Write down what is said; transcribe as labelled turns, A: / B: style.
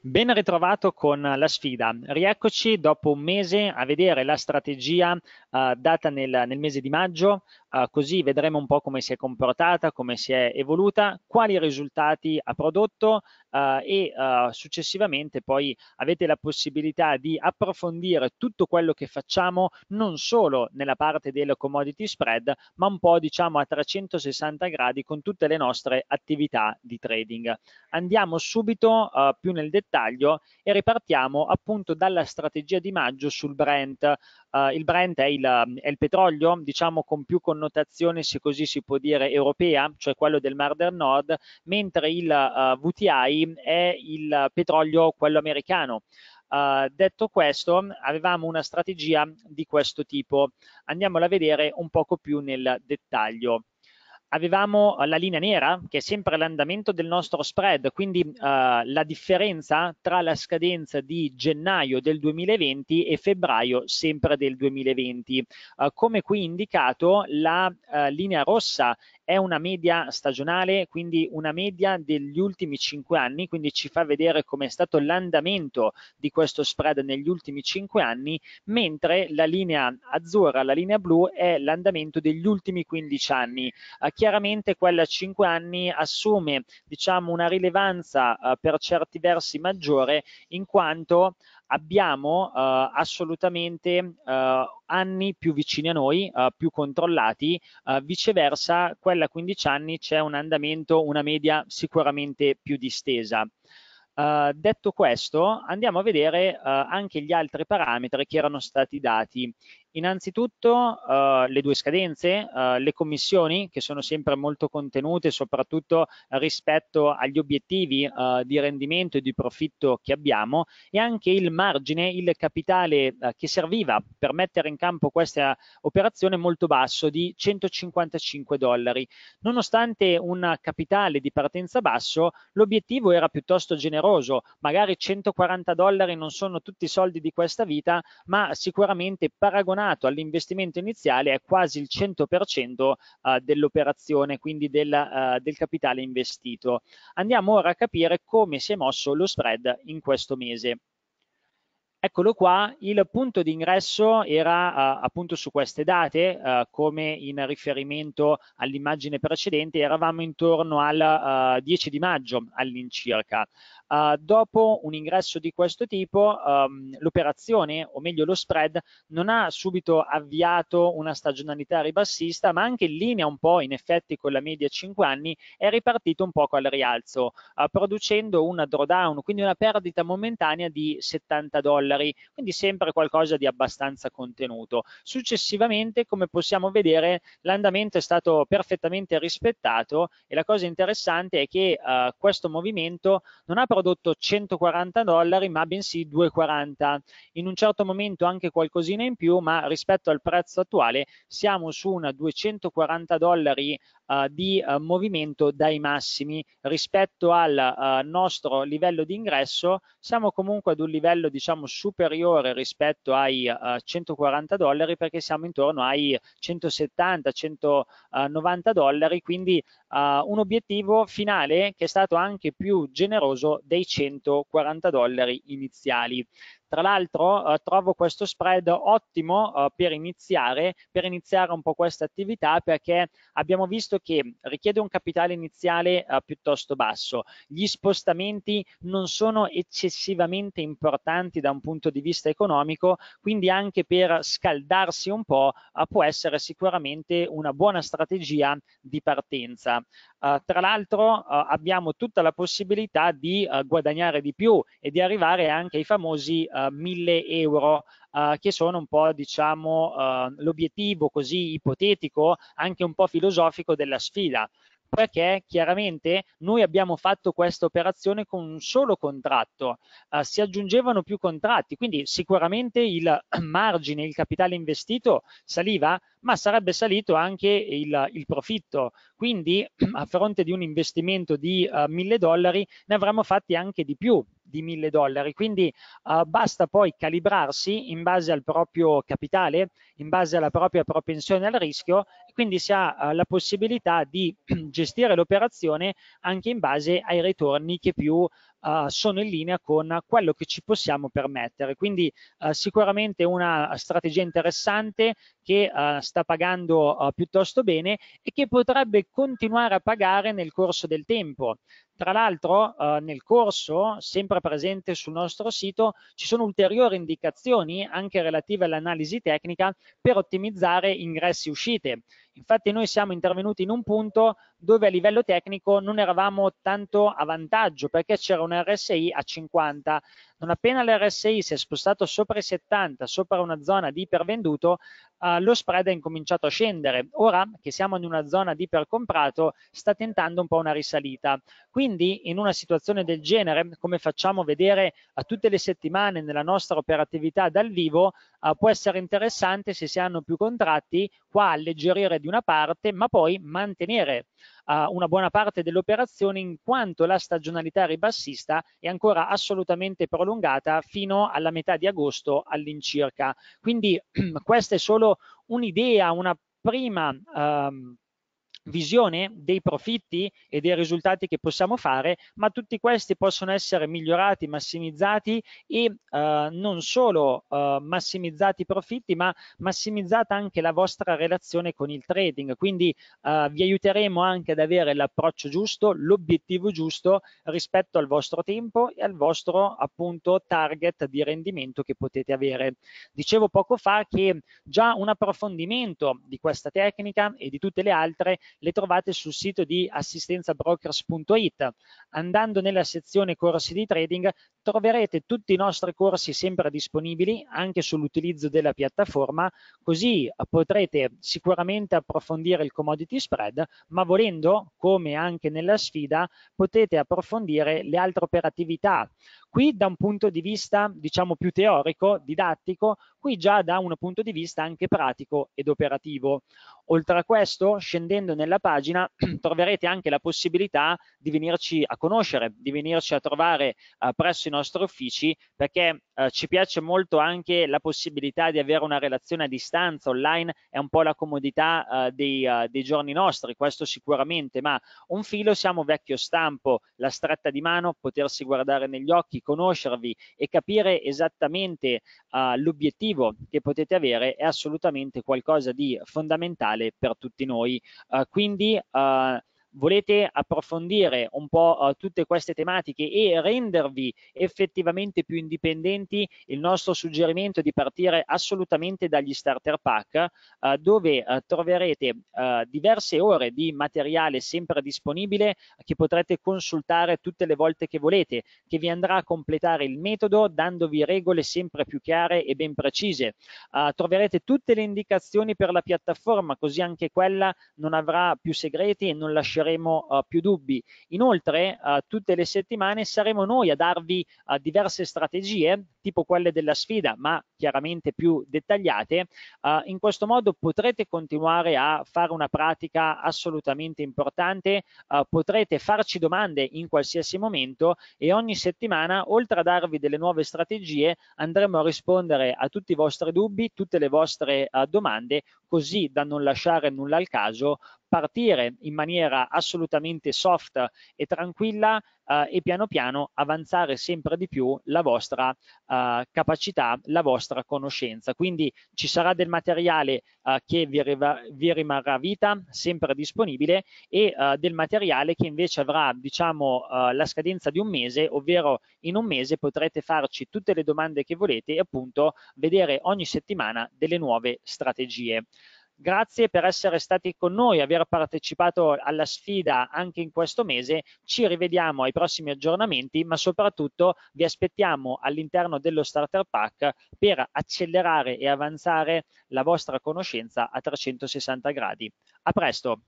A: Ben ritrovato con la sfida. Rieccoci dopo un mese a vedere la strategia uh, data nel, nel, mese di maggio, uh, così vedremo un po' come si è comportata, come si è evoluta, quali risultati ha prodotto uh, e successivamente poi avete la possibilità di approfondire tutto quello che facciamo non solo nella parte del commodity spread, ma un po' diciamo a 360 gradi con tutte le nostre attività di trading. Andiamo subito più nel dettaglio dettaglio e ripartiamo appunto dalla strategia di maggio sul Brent. Uh, il Brent è il, è il, petrolio, diciamo con più connotazione, se così si può dire, europea, cioè quello del Mar del Nord, mentre il uh, eh, VTI è il petrolio, quello americano. Uh, detto questo, avevamo una strategia di questo tipo. Andiamola a vedere un poco più nel dettaglio avevamo la linea nera che è sempre l'andamento del nostro spread, quindi uh, la differenza tra la scadenza di gennaio del 2020 e febbraio sempre del 2020. Uh, eh, come qui indicato la uh, linea rossa è una media stagionale, quindi una media degli ultimi 5 anni, quindi ci fa vedere come è stato l'andamento di questo spread negli ultimi 5 anni, mentre la linea azzurra, la linea blu, è l'andamento degli ultimi 15 anni. Eh, chiaramente quella a 5 anni assume diciamo, una rilevanza eh, per certi versi maggiore in quanto abbiamo eh, assolutamente eh, anni più vicini a noi, eh, più controllati, eh, viceversa quella a 15 anni c'è un andamento, una media sicuramente più distesa. Eh, detto questo, andiamo a vedere eh, anche gli altri parametri che erano stati dati Innanzitutto uh, le due scadenze, uh, le commissioni che sono sempre molto contenute soprattutto rispetto agli obiettivi uh, di rendimento e di profitto che abbiamo e anche il margine, il capitale che serviva per mettere in campo questa operazione molto basso di 155 dollari. Nonostante un capitale di partenza basso l'obiettivo era piuttosto generoso, magari 140 dollari non sono tutti i soldi di questa vita ma sicuramente paragonabili ritornato all'investimento iniziale è quasi il 100% eh, dell'operazione, quindi del, eh, del capitale investito. Andiamo ora a capire come si è mosso lo spread in questo mese. Eccolo qua, il punto di ingresso era uh, appunto su queste date, uh, come in riferimento all'immagine precedente, eravamo intorno al uh, 10 di maggio all'incirca. Uh, dopo un ingresso di questo tipo, um, l'operazione, o meglio lo spread, non ha subito avviato una stagionalità ribassista, ma anche in linea un po' in effetti con la media 5 anni, è ripartito un poco al rialzo, uh, producendo una drawdown, quindi una perdita momentanea di 70 dollari, quindi sempre qualcosa di abbastanza contenuto. Successivamente, come possiamo vedere, l'andamento è stato perfettamente rispettato e la cosa interessante è che uh, questo movimento non ha prodotto 140 dollari ma bensì 2,40. In un certo momento anche qualcosina in più ma rispetto al prezzo attuale siamo su una 240 dollari eh, di eh, movimento dai massimi rispetto al eh, nostro livello di ingresso siamo comunque ad un livello diciamo superiore rispetto ai 140 dollari perché siamo intorno ai 170 190 dollari quindi un obiettivo finale che è stato anche più generoso dei 140 dollari iniziali tra l'altro eh, trovo questo spread ottimo eh, per, iniziare, per iniziare un po' questa attività perché abbiamo visto che richiede un capitale iniziale eh, piuttosto basso, gli spostamenti non sono eccessivamente importanti da un punto di vista economico, quindi anche per scaldarsi un po' eh, può essere sicuramente una buona strategia di partenza. Eh, tra l'altro eh, abbiamo tutta la possibilità di guadagnare di più e di arrivare anche ai famosi uh, eh, 1000 euro uh, che sono un po' diciamo eh, l'obiettivo così ipotetico anche un po' filosofico della sfida perché chiaramente noi abbiamo fatto questa operazione con un solo contratto, eh, si aggiungevano più contratti, quindi sicuramente il margine, il capitale investito saliva, ma sarebbe salito anche il, il profitto, quindi a fronte di un investimento di eh, 1000 dollari ne avremmo fatti anche di più, di 1000 dollari. Quindi eh, basta poi calibrarsi in base al proprio capitale, in base alla propria propensione al rischio e quindi si ha eh, la possibilità di gestire l'operazione anche in base ai ritorni che più eh, sono in linea con quello che ci possiamo permettere. Quindi eh, sicuramente una strategia interessante che eh, sta pagando eh, piuttosto bene e che potrebbe continuare a pagare nel corso del tempo. Tra l'altro eh, nel corso, sempre presente sul nostro sito, ci sono ulteriori indicazioni anche relative all'analisi tecnica per ottimizzare ingressi e uscite. Infatti noi siamo intervenuti in un punto dove a livello tecnico non eravamo tanto a vantaggio perché c'era un RSI a 50 non appena l'RSI si è spostato sopra i 70, sopra una zona di ipervenduto, eh, lo spread ha incominciato a scendere. Ora che siamo in una zona di ipercomprato, sta tentando un po' una risalita. Quindi in una situazione del genere, come facciamo vedere a tutte le settimane nella nostra operatività dal vivo, eh, può essere interessante se si hanno più contratti, qua alleggerire di una parte, ma poi mantenere uh, una buona parte delle operazioni in quanto la stagionalità ribassista è ancora assolutamente prolungata fino alla metà di agosto all'incirca. Quindi questa è solo un'idea, una prima... Um, visione dei profitti e dei risultati che possiamo fare, ma tutti questi possono essere migliorati, massimizzati e eh, non solo eh, massimizzati i profitti, ma massimizzata anche la vostra relazione con il trading. Quindi eh, vi aiuteremo anche ad avere l'approccio giusto, l'obiettivo giusto rispetto al vostro tempo e al vostro appunto target di rendimento che potete avere. Dicevo poco fa che già un approfondimento di questa tecnica e di tutte le altre le trovate sul sito di assistenzabrokers.it. Andando nella sezione corsi di trading troverete tutti i nostri corsi sempre disponibili anche sull'utilizzo della piattaforma, così potrete sicuramente approfondire il commodity spread, ma volendo, come anche nella sfida, potete approfondire le altre operatività Qui da un punto di vista diciamo più teorico, didattico, qui già da un punto di vista anche pratico ed operativo. Oltre a questo, scendendo nella pagina troverete anche la possibilità di venirci a conoscere, di venirci a trovare eh, presso i nostri uffici perché eh, ci piace molto anche la possibilità di avere una relazione a distanza online, è un po' la comodità eh, dei, eh, dei giorni nostri, questo sicuramente, ma un filo siamo vecchio stampo, la stretta di mano, potersi guardare negli occhi, tutti, conoscervi e capire esattamente uh, l'obiettivo che potete avere è assolutamente qualcosa di fondamentale per tutti noi. Uh, quindi uh, volete approfondire un po' eh, tutte queste tematiche e rendervi effettivamente più indipendenti, il nostro suggerimento è di partire assolutamente dagli starter pack, eh, dove eh, troverete diverse ore di materiale sempre disponibile che potrete consultare tutte le volte che volete, che vi andrà a completare il metodo dandovi regole sempre più chiare e ben precise. Uh, troverete tutte le indicazioni per la piattaforma, così anche quella non avrà più segreti e non lascerete avremo uh, più dubbi. Inoltre uh, tutte le settimane saremo noi a darvi uh, diverse strategie, tipo quelle della sfida, ma chiaramente più dettagliate. in questo modo potrete continuare a fare una pratica assolutamente importante, potrete farci domande in qualsiasi momento e ogni settimana, oltre a darvi delle nuove strategie, andremo a rispondere a tutti i vostri dubbi, tutte le vostre domande così da non lasciare nulla al caso, partire in maniera assolutamente soft e tranquilla eh, e piano piano avanzare sempre di più la vostra eh, capacità, la vostra conoscenza. Quindi ci sarà del materiale eh, che vi, vi, rimarrà a vita, sempre disponibile, e eh, del materiale che invece avrà diciamo, eh, la scadenza di un mese, ovvero in un mese potrete farci tutte le domande che volete e appunto vedere ogni settimana delle nuove strategie. Grazie per essere stati con noi, aver partecipato alla sfida anche in questo mese. Ci rivediamo ai prossimi aggiornamenti, ma soprattutto vi aspettiamo all'interno dello Starter Pack per accelerare e avanzare la vostra conoscenza a 360 gradi. A presto!